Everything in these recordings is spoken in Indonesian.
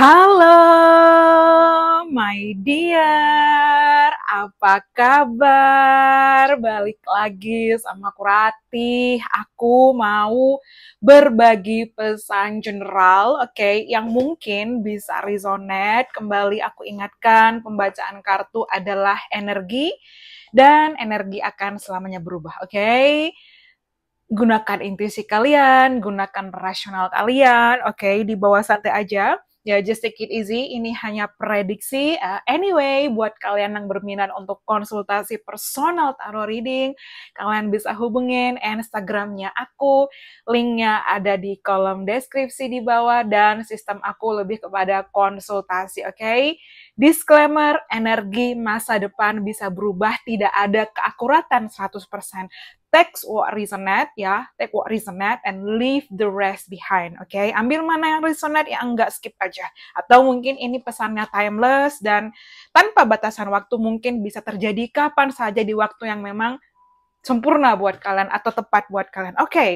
Halo, my dear. Apa kabar? Balik lagi sama aku Ratih. Aku mau berbagi pesan general, oke, okay, yang mungkin bisa resonate. Kembali aku ingatkan, pembacaan kartu adalah energi dan energi akan selamanya berubah, oke? Okay? Gunakan intuisi kalian, gunakan rasional kalian, oke, okay? di bawah santai aja ya just take it easy. Ini hanya prediksi. Uh, anyway, buat kalian yang berminat untuk konsultasi personal tarot reading, kalian bisa hubungin Instagramnya aku. Linknya ada di kolom deskripsi di bawah dan sistem aku lebih kepada konsultasi. Oke, okay? disclaimer, energi masa depan bisa berubah, tidak ada keakuratan 100%. Take what resonate ya, take what resonate and leave the rest behind. Oke, okay? ambil mana yang resonate yang enggak skip aja. Atau mungkin ini pesannya timeless dan tanpa batasan waktu mungkin bisa terjadi kapan saja di waktu yang memang sempurna buat kalian atau tepat buat kalian. Oke. Okay.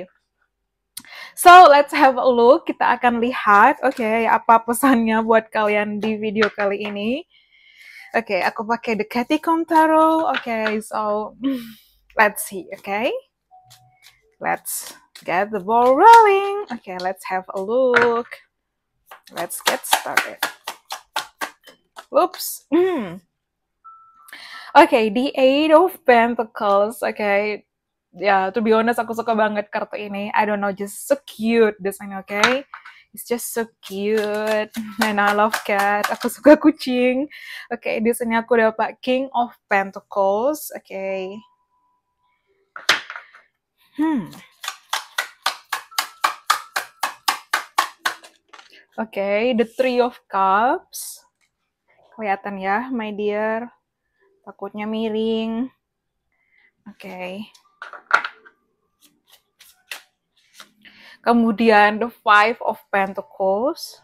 So, let's have a look. Kita akan lihat, oke, okay, apa pesannya buat kalian di video kali ini. Oke, okay, aku pakai The Catacomb Tarot. Oke, okay, so Let's see, okay? Let's get the ball rolling. Okay, let's have a look. Let's get started. Oops. Mm. Okay, the Eight of Pentacles. Okay, yeah, to be honest, aku suka banget kartu ini. I don't know, just so cute desainnya, oke? Okay? It's just so cute. And I love cat. Aku suka kucing. Oke, okay, desainnya aku dapat King of Pentacles. Oke. Okay. Hmm. Oke, okay, the Three of Cups. Kelihatan ya, my dear. Takutnya miring. Oke. Okay. Kemudian the Five of Pentacles.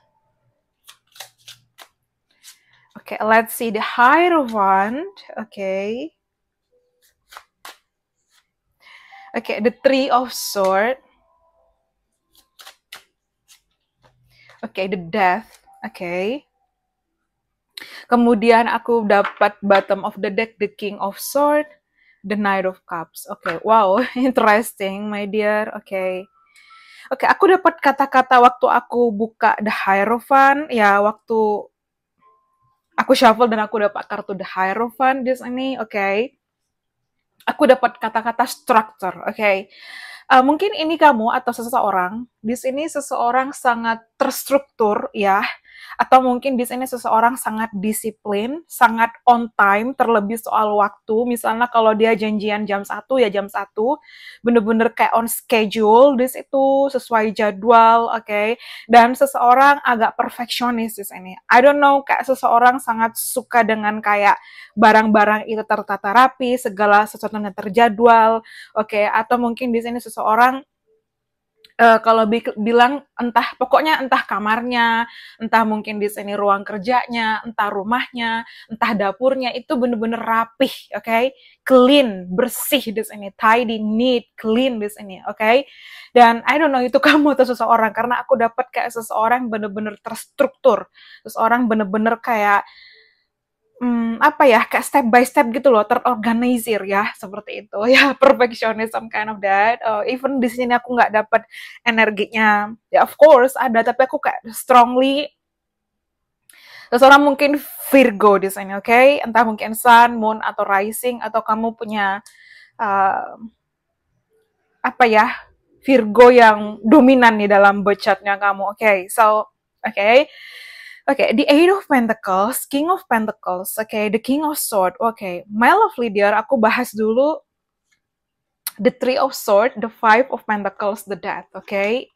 Oke, okay, let's see the higher Hierophant. Oke. Okay. Okay, the Three of Sword. Okay, the Death. Okay. Kemudian aku dapat bottom of the deck, the King of Sword, the Knight of Cups. Okay, wow, interesting, my dear. Okay. Oke, okay, aku dapat kata-kata waktu aku buka The Hierophant, ya waktu aku shuffle dan aku dapat kartu The Hierophant di sini, oke. Okay aku dapat kata-kata structure, oke. Okay? Uh, eh, mungkin ini kamu atau seseorang di sini seseorang sangat terstruktur ya atau mungkin di sini seseorang sangat disiplin, sangat on time, terlebih soal waktu. Misalnya kalau dia janjian jam 1 ya jam 1, bener-bener kayak on schedule di situ, sesuai jadwal, oke. Okay? Dan seseorang agak perfeksionis di sini. I don't know, kayak seseorang sangat suka dengan kayak barang-barang itu tertata rapi, segala sesuatu yang terjadwal, oke. Okay? Atau mungkin di sini seseorang uh, kalau bi bilang entah pokoknya entah kamarnya, entah mungkin di sini ruang kerjanya, entah rumahnya, entah dapurnya itu bener-bener rapih, oke? Okay? Clean, bersih di sini, tidy, neat, clean di sini, oke? Okay? Dan I don't know itu kamu atau seseorang karena aku dapat kayak seseorang bener-bener terstruktur, seseorang bener-bener kayak hmm, apa ya kayak step by step gitu loh terorganisir ya seperti itu ya perfectionism kind of that uh, even di sini aku nggak dapat energinya ya of course ada tapi aku kayak strongly seseorang mungkin Virgo di sini oke okay? entah mungkin Sun Moon atau Rising atau kamu punya uh, apa ya Virgo yang dominan nih dalam bocatnya kamu oke okay? so oke okay? okay, the Eight of Pentacles, King of Pentacles, okay, the King of Sword, okay, my lovely dear, aku bahas dulu the Three of Sword, the Five of Pentacles, the Death, okay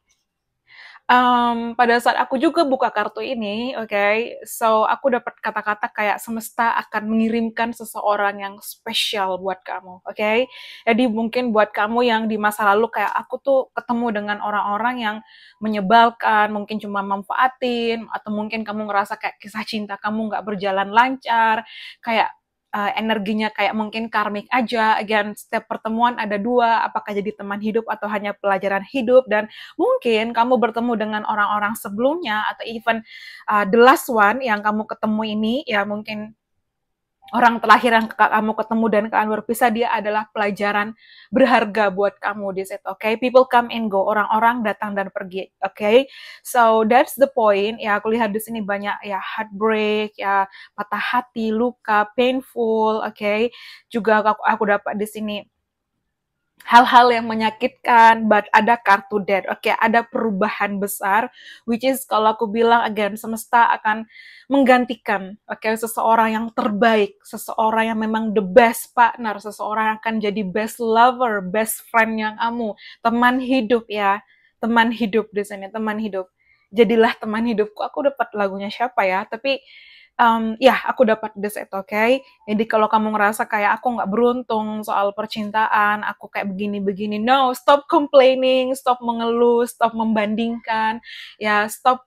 um, pada saat aku juga buka kartu ini, oke, okay, so aku dapat kata-kata kayak semesta akan mengirimkan seseorang yang spesial buat kamu, oke? Okay? Jadi mungkin buat kamu yang di masa lalu kayak aku tuh ketemu dengan orang-orang yang menyebalkan, mungkin cuma manfaatin, atau mungkin kamu ngerasa kayak kisah cinta kamu nggak berjalan lancar, kayak uh, energinya kayak mungkin karmik aja. Again, setiap pertemuan ada dua, apakah jadi teman hidup atau hanya pelajaran hidup. Dan mungkin kamu bertemu dengan orang-orang sebelumnya atau even uh, the last one yang kamu ketemu ini, ya mungkin orang terakhir yang kamu ketemu dan kalian berpisah dia adalah pelajaran berharga buat kamu di situ. Oke, okay? people come and go, orang-orang datang dan pergi. Oke, okay? so that's the point. Ya, aku lihat di sini banyak ya heartbreak, ya patah hati, luka, painful. Oke, okay? juga aku, aku dapat di sini hal-hal yang menyakitkan, but ada kartu dead. Oke, okay, ada perubahan besar, which is kalau aku bilang again semesta akan menggantikan, oke okay, seseorang yang terbaik, seseorang yang memang the best partner, seseorang yang akan jadi best lover, best friend yang kamu, teman hidup ya, teman hidup di sini, teman hidup. Jadilah teman hidupku. Aku dapat lagunya siapa ya? Tapi um, ya aku dapat this itu oke okay? jadi kalau kamu ngerasa kayak aku nggak beruntung soal percintaan aku kayak begini begini no stop complaining stop mengeluh stop membandingkan ya stop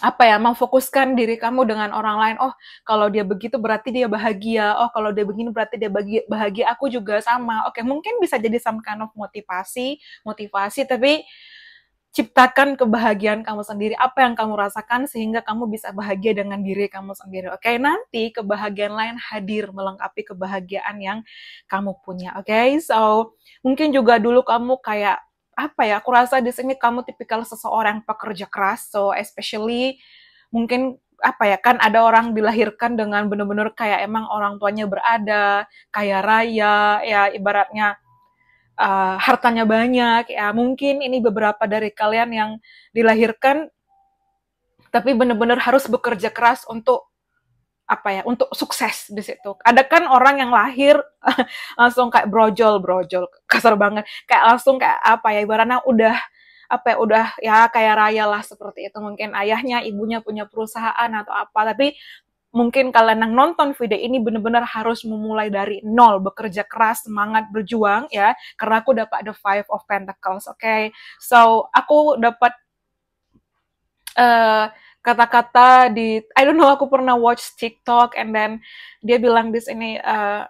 apa ya memfokuskan diri kamu dengan orang lain oh kalau dia begitu berarti dia bahagia oh kalau dia begini berarti dia bahagia, aku juga sama oke okay, mungkin bisa jadi some kind of motivasi motivasi tapi ciptakan kebahagiaan kamu sendiri, apa yang kamu rasakan sehingga kamu bisa bahagia dengan diri kamu sendiri. Oke, okay? nanti kebahagiaan lain hadir melengkapi kebahagiaan yang kamu punya. Oke, okay? so mungkin juga dulu kamu kayak apa ya? Aku rasa di sini kamu tipikal seseorang pekerja keras, so especially mungkin apa ya kan ada orang dilahirkan dengan benar-benar kayak emang orang tuanya berada kaya raya ya ibaratnya uh, hartanya banyak ya mungkin ini beberapa dari kalian yang dilahirkan tapi benar-benar harus bekerja keras untuk apa ya untuk sukses di situ. Ada kan orang yang lahir langsung kayak brojol brojol kasar banget kayak langsung kayak apa ya ibaratnya udah apa ya udah ya kayak raya lah seperti itu mungkin ayahnya ibunya punya perusahaan atau apa tapi mungkin kalian yang nonton video ini benar-benar harus memulai dari nol, bekerja keras, semangat, berjuang ya, karena aku dapat the five of pentacles, oke. Okay? So, aku dapat kata eh, kata-kata di I don't know aku pernah watch TikTok and then dia bilang di sini uh,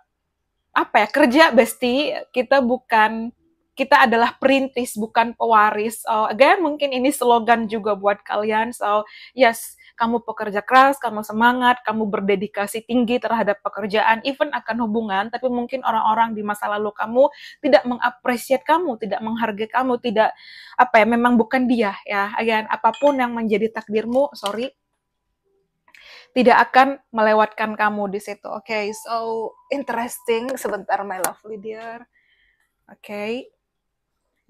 apa ya kerja besti kita bukan kita adalah perintis bukan pewaris. So again mungkin ini slogan juga buat kalian. So yes, kamu pekerja keras, kamu semangat, kamu berdedikasi tinggi terhadap pekerjaan, even akan hubungan, tapi mungkin orang-orang di masa lalu kamu tidak mengapresiat kamu, tidak menghargai kamu, tidak apa ya, memang bukan dia ya. Again, apapun yang menjadi takdirmu, sorry, tidak akan melewatkan kamu di situ. Oke, okay, so interesting. Sebentar, my lovely dear. Oke. Okay.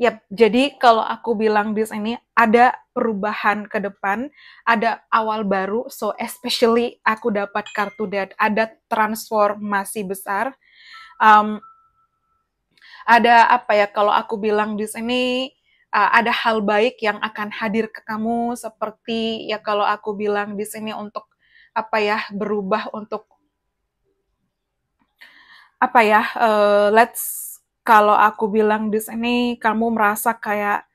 Yep, jadi kalau aku bilang di sini ada perubahan ke depan, ada awal baru, so especially aku dapat kartu dad, ada transformasi besar. Um, ada apa ya kalau aku bilang di sini uh, ada hal baik yang akan hadir ke kamu seperti ya kalau aku bilang di sini untuk apa ya berubah untuk apa ya uh, let's kalau aku bilang di sini kamu merasa kayak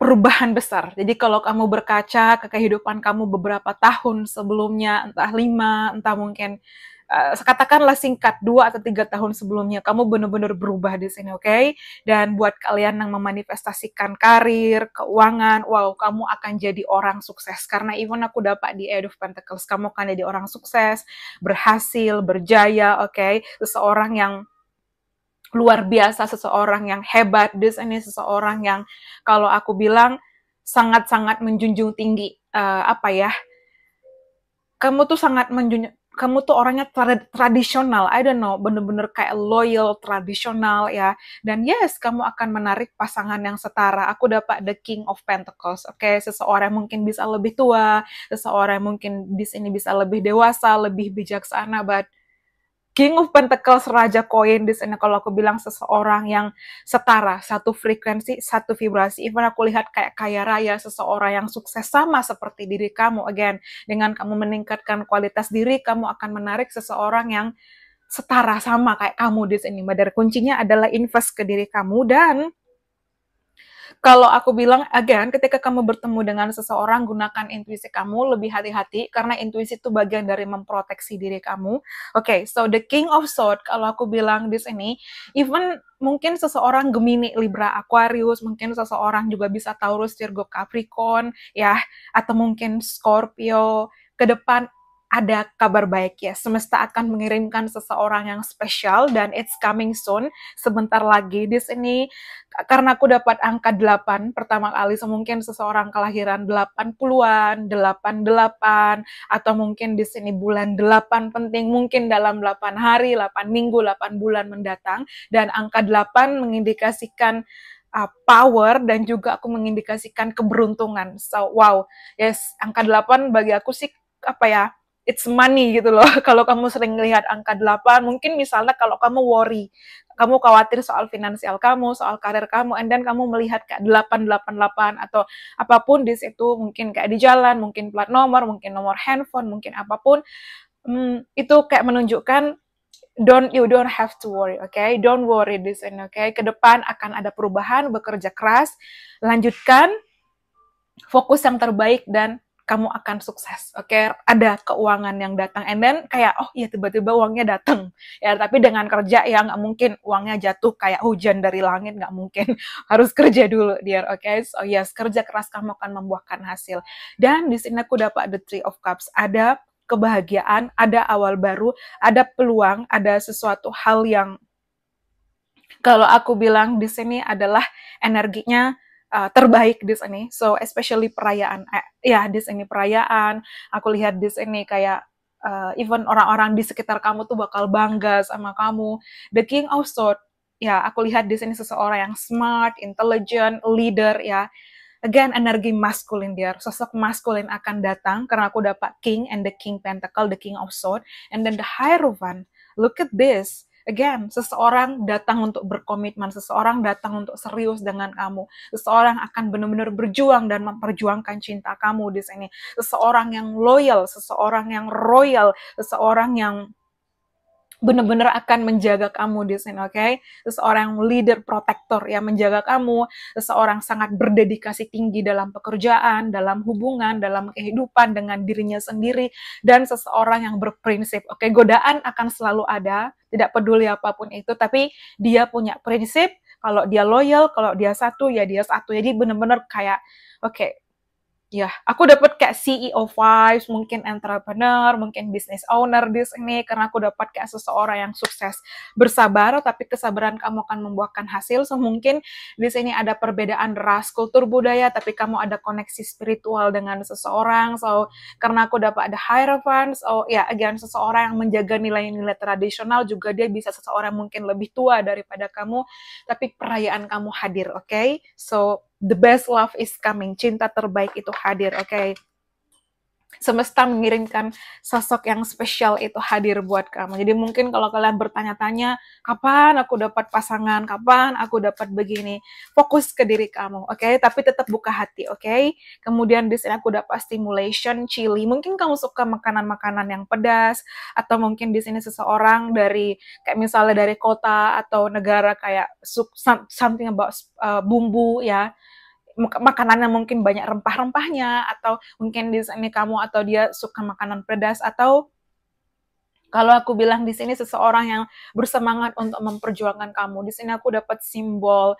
perubahan besar. Jadi kalau kamu berkaca ke kehidupan kamu beberapa tahun sebelumnya, entah lima, entah mungkin uh, katakanlah singkat dua atau tiga tahun sebelumnya, kamu benar-benar berubah di sini, oke? Okay? Dan buat kalian yang memanifestasikan karir, keuangan, wow, kamu akan jadi orang sukses. Karena even aku dapat di Edu Pentacles, kamu akan jadi orang sukses, berhasil, berjaya, oke? Okay? Seseorang yang luar biasa, seseorang yang hebat, this ini seseorang yang kalau aku bilang sangat-sangat menjunjung tinggi uh, apa ya? Kamu tuh sangat menjunjung kamu tuh orangnya tra tradisional, I don't know, bener-bener kayak loyal, tradisional ya. Dan yes, kamu akan menarik pasangan yang setara. Aku dapat the king of pentacles, oke? Okay? Seseorang mungkin bisa lebih tua, seseorang mungkin di sini bisa lebih dewasa, lebih bijaksana, but King of Pentacles, Raja Koin di kalau aku bilang seseorang yang setara, satu frekuensi, satu vibrasi. Even aku lihat kayak kaya raya, seseorang yang sukses sama seperti diri kamu. Again, dengan kamu meningkatkan kualitas diri, kamu akan menarik seseorang yang setara sama kayak kamu di sini. kuncinya adalah invest ke diri kamu dan kalau aku bilang again ketika kamu bertemu dengan seseorang gunakan intuisi kamu lebih hati-hati karena intuisi itu bagian dari memproteksi diri kamu. Oke, okay, so the king of sword kalau aku bilang di sini even mungkin seseorang Gemini, Libra, Aquarius, mungkin seseorang juga bisa Taurus, Virgo, Capricorn ya atau mungkin Scorpio ke depan ada kabar baik ya. Semesta akan mengirimkan seseorang yang spesial dan it's coming soon. Sebentar lagi di sini karena aku dapat angka 8 pertama kali so mungkin seseorang kelahiran 80-an, 88 atau mungkin di sini bulan 8 penting mungkin dalam 8 hari, 8 minggu, 8 bulan mendatang dan angka 8 mengindikasikan uh, power dan juga aku mengindikasikan keberuntungan. So wow, yes, angka 8 bagi aku sih apa ya? it's money gitu loh. Kalau kamu sering lihat angka 8, mungkin misalnya kalau kamu worry, kamu khawatir soal finansial kamu, soal karir kamu, and then kamu melihat kayak 888 atau apapun di situ, mungkin kayak di jalan, mungkin plat nomor, mungkin nomor handphone, mungkin apapun, hmm, itu kayak menunjukkan don't you don't have to worry, Okay? Don't worry this and Okay? Ke depan akan ada perubahan, bekerja keras, lanjutkan, fokus yang terbaik dan kamu akan sukses. Oke, okay? ada keuangan yang datang. And then kayak oh iya tiba-tiba uangnya datang. Ya, tapi dengan kerja ya nggak mungkin uangnya jatuh kayak hujan dari langit nggak mungkin. Harus kerja dulu, dia Oke, okay? so yes, kerja keras kamu akan membuahkan hasil. Dan di sini aku dapat the three of cups. Ada kebahagiaan, ada awal baru, ada peluang, ada sesuatu hal yang kalau aku bilang di sini adalah energinya uh, terbaik di sini. So especially perayaan, eh, ya di sini perayaan. Aku lihat di sini kayak uh, even orang-orang di sekitar kamu tuh bakal bangga sama kamu. The King of Sword, ya aku lihat di sini seseorang yang smart, intelligent, leader ya. Again, energi maskulin dia, sosok maskulin akan datang karena aku dapat King and the King Pentacle, the King of Sword, and then the Hierophant. Look at this, Again, seseorang datang untuk berkomitmen, seseorang datang untuk serius dengan kamu, seseorang akan benar-benar berjuang dan memperjuangkan cinta kamu di sini. Seseorang yang loyal, seseorang yang royal, seseorang yang benar-benar akan menjaga kamu di sini, oke? Okay? Seseorang leader protektor yang menjaga kamu, seseorang sangat berdedikasi tinggi dalam pekerjaan, dalam hubungan, dalam kehidupan dengan dirinya sendiri, dan seseorang yang berprinsip, oke? Okay? Godaan akan selalu ada, tidak peduli apapun itu tapi dia punya prinsip kalau dia loyal kalau dia satu ya dia satu jadi benar-benar kayak oke okay, ya aku dapat kayak CEO vibes mungkin entrepreneur mungkin business owner di sini karena aku dapat kayak seseorang yang sukses bersabar tapi kesabaran kamu akan membuahkan hasil so mungkin di sini ada perbedaan ras kultur budaya tapi kamu ada koneksi spiritual dengan seseorang so karena aku dapat ada higher funds so ya yeah, again seseorang yang menjaga nilai-nilai tradisional juga dia bisa seseorang mungkin lebih tua daripada kamu tapi perayaan kamu hadir oke okay? so the best love is coming. Cinta terbaik itu hadir, oke. Okay? semesta mengirimkan sosok yang spesial itu hadir buat kamu. Jadi mungkin kalau kalian bertanya-tanya, kapan aku dapat pasangan, kapan aku dapat begini, fokus ke diri kamu, oke? Okay? Tapi tetap buka hati, oke? Okay? Kemudian di sini aku dapat stimulation, chili. Mungkin kamu suka makanan-makanan yang pedas, atau mungkin di sini seseorang dari kayak misalnya dari kota atau negara kayak something about uh, bumbu ya makanannya mungkin banyak rempah-rempahnya atau mungkin di sini kamu atau dia suka makanan pedas atau kalau aku bilang di sini seseorang yang bersemangat untuk memperjuangkan kamu di sini aku dapat simbol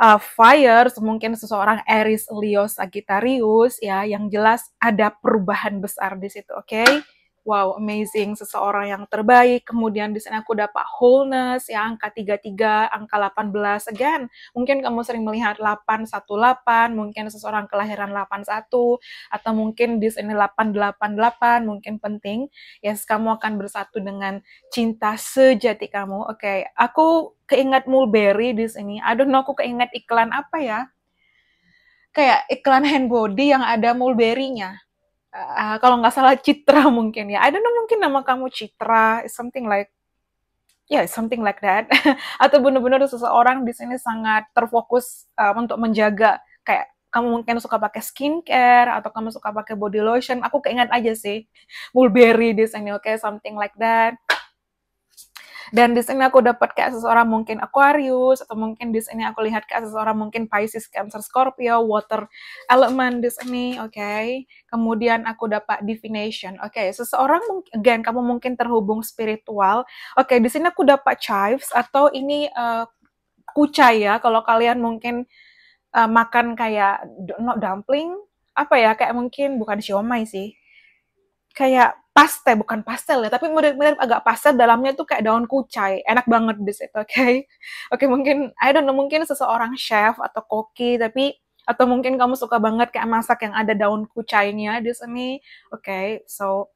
uh, fire mungkin seseorang Aries Leo Sagittarius ya yang jelas ada perubahan besar di situ oke okay? wow amazing seseorang yang terbaik kemudian di sana aku dapat wholeness ya angka 33 angka 18 again mungkin kamu sering melihat 818 mungkin seseorang kelahiran 81 atau mungkin di sini 888 mungkin penting yes kamu akan bersatu dengan cinta sejati kamu oke okay. aku keingat mulberry di sini aduh aku keinget iklan apa ya kayak iklan hand body yang ada mulberry-nya uh, kalau nggak salah Citra mungkin ya. I don't know mungkin nama kamu Citra, something like ya yeah, something like that. Atau benar-benar seseorang di sini sangat terfokus um, untuk menjaga kayak kamu mungkin suka pakai skincare atau kamu suka pakai body lotion. Aku keinget aja sih mulberry di sini, oke okay? something like that. Dan di sini aku dapat kayak seseorang mungkin Aquarius atau mungkin di sini aku lihat kayak seseorang mungkin Pisces, Cancer, Scorpio, water element di sini, oke. Okay. Kemudian aku dapat divination. Oke, okay. seseorang mungkin again kamu mungkin terhubung spiritual. Oke, okay, di sini aku dapat chives atau ini uh, kucai ya kalau kalian mungkin uh, makan kayak not dumpling apa ya kayak mungkin bukan siomay sih kayak pastel bukan pastel ya tapi mirip-mirip agak pastel dalamnya tuh kayak daun kucai enak banget di situ oke okay? oke okay, mungkin I don't know mungkin seseorang chef atau koki tapi atau mungkin kamu suka banget kayak masak yang ada daun kucainya di sini oke okay, so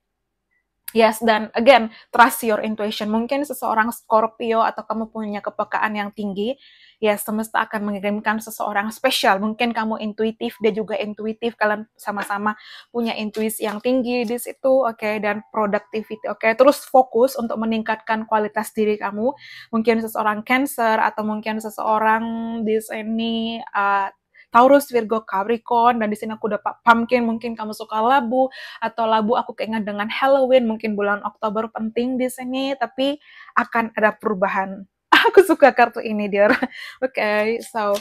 Yes, dan again, trust your intuition. Mungkin seseorang Scorpio atau kamu punya kepekaan yang tinggi, ya semesta akan mengirimkan seseorang spesial. Mungkin kamu intuitif, dia juga intuitif, kalian sama-sama punya intuisi yang tinggi di situ, oke, okay, dan productivity, oke. Okay. Terus fokus untuk meningkatkan kualitas diri kamu. Mungkin seseorang Cancer atau mungkin seseorang di sini uh, Taurus, Virgo, Capricorn, dan di sini aku dapat pumpkin, mungkin kamu suka labu, atau labu aku keingat dengan Halloween, mungkin bulan Oktober penting di sini, tapi akan ada perubahan. Aku suka kartu ini, dear. Oke, okay, so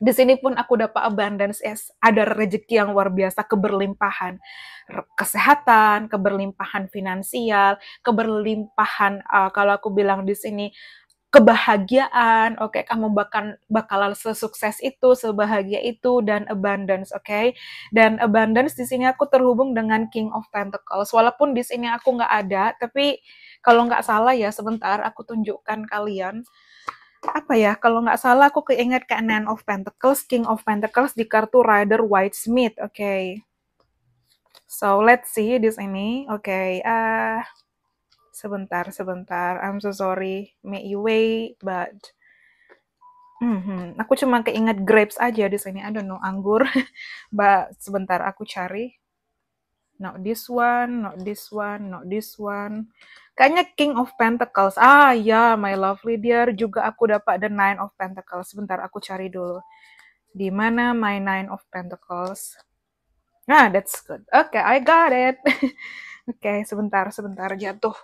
di sini pun aku dapat abundance yes, ada rezeki yang luar biasa keberlimpahan kesehatan keberlimpahan finansial keberlimpahan uh, kalau aku bilang di sini kebahagiaan, oke, okay? kamu bakal bakalan sesukses itu, sebahagia itu, dan abundance, oke? Okay? Dan abundance di sini aku terhubung dengan King of Pentacles. Walaupun di sini aku nggak ada, tapi kalau nggak salah ya, sebentar aku tunjukkan kalian apa ya kalau nggak salah aku keinget ke Nine of Pentacles, King of Pentacles di kartu Rider White Smith, oke? Okay. So let's see di sini, oke? Okay. Uh, eh, sebentar, sebentar. I'm so sorry, make you wait, but Mm-hmm. Aku cuma keinget grapes aja di sini. I don't know anggur. but sebentar aku cari. Not this one, not this one, not this one. Kayaknya King of Pentacles. Ah ya, yeah, my lovely dear. Juga aku dapat the Nine of Pentacles. Sebentar aku cari dulu. Di mana my Nine of Pentacles? Nah, that's good. Oke, okay, I got it. Oke, okay, sebentar, sebentar jatuh.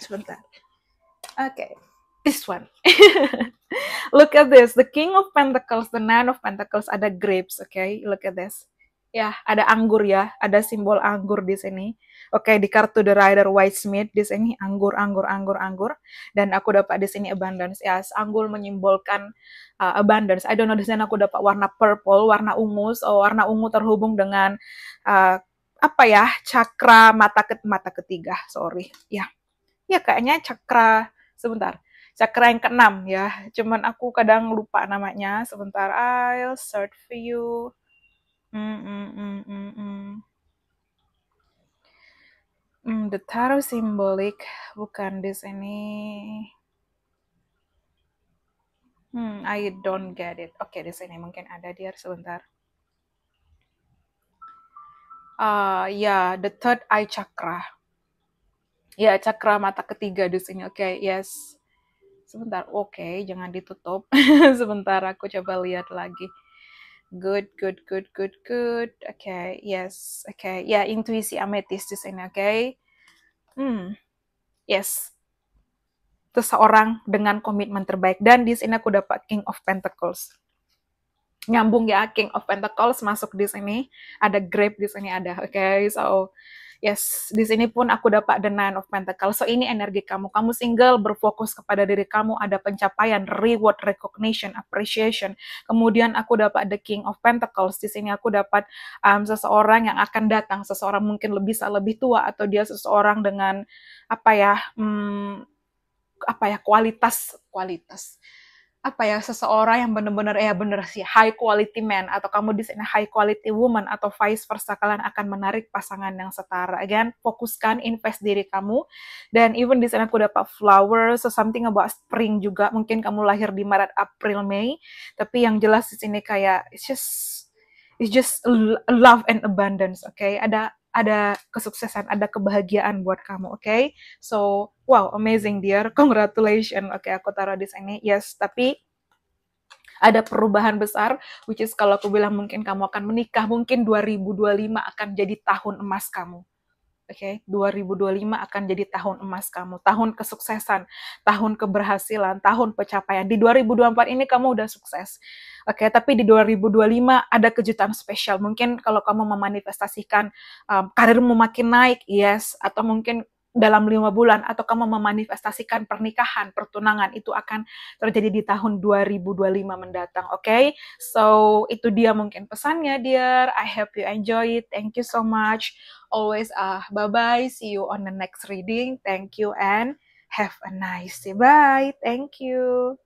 Sebentar. Oke. Okay, this one. Look at this. The King of Pentacles, the Nine of Pentacles, ada grapes. Okay, look at this. Ya, yeah, ada anggur ya, ada simbol anggur di sini. Oke, okay, di kartu The Rider white smith di sini anggur, anggur, anggur, anggur. Dan aku dapat di sini abundance. Ya, yes, anggur menyimbolkan uh, abundance. I don't know di sini aku dapat warna purple, warna ungu. So warna ungu terhubung dengan uh, apa ya cakra mata ke mata ketiga sorry ya ya kayaknya cakra sebentar cakra yang keenam ya cuman aku kadang lupa namanya sebentar I'll search for you mm, mm, mm, mm, Hmm, the tarot simbolik bukan di sini. Hmm, I don't get it. Oke, okay, di sini mungkin ada dia sebentar. Ah, ya, yeah, the third eye chakra. Ya, yeah, cakra mata ketiga di sini. Oke, okay, yes. Sebentar, oke, okay, jangan ditutup. Sebentar, aku coba lihat lagi. Good, good, good, good, good. Oke, okay, yes. Oke, okay. ya yeah, intuisi ametis di sini. Oke. Okay? Hmm, yes. seseorang dengan komitmen terbaik. Dan di sini aku dapat King of Pentacles nyambung ya King of Pentacles masuk di sini ada grape di sini ada oke okay? so yes di sini pun aku dapat the nine of pentacles so ini energi kamu kamu single berfokus kepada diri kamu ada pencapaian reward recognition appreciation kemudian aku dapat the king of pentacles di sini aku dapat um, seseorang yang akan datang seseorang mungkin lebih lebih tua atau dia seseorang dengan apa ya hmm, apa ya kualitas kualitas apa ya seseorang yang benar-benar ya benar sih high quality man atau kamu di sini high quality woman atau vice versa kalian akan menarik pasangan yang setara again fokuskan invest diri kamu dan even di sana aku dapat flowers so something about spring juga mungkin kamu lahir di Maret April Mei tapi yang jelas di sini kayak it's just it's just love and abundance oke okay? ada ada kesuksesan, ada kebahagiaan buat kamu, oke? Okay? So, wow, amazing dear, congratulations. Oke, okay, aku taruh di sini. Yes, tapi ada perubahan besar, which is kalau aku bilang mungkin kamu akan menikah, mungkin 2025 akan jadi tahun emas kamu. Oke, okay? 2025 akan jadi tahun emas kamu, tahun kesuksesan, tahun keberhasilan, tahun pencapaian. Di 2024 ini kamu udah sukses. Oke, okay? tapi di 2025 ada kejutan spesial. Mungkin kalau kamu memanifestasikan um, karirmu makin naik, yes, atau mungkin dalam lima bulan atau kamu memanifestasikan pernikahan, pertunangan itu akan terjadi di tahun 2025 mendatang, oke? Okay? So, itu dia mungkin pesannya, dear. I hope you enjoy it. Thank you so much. Always, ah, uh, bye-bye. See you on the next reading. Thank you and have a nice day. Bye. Thank you.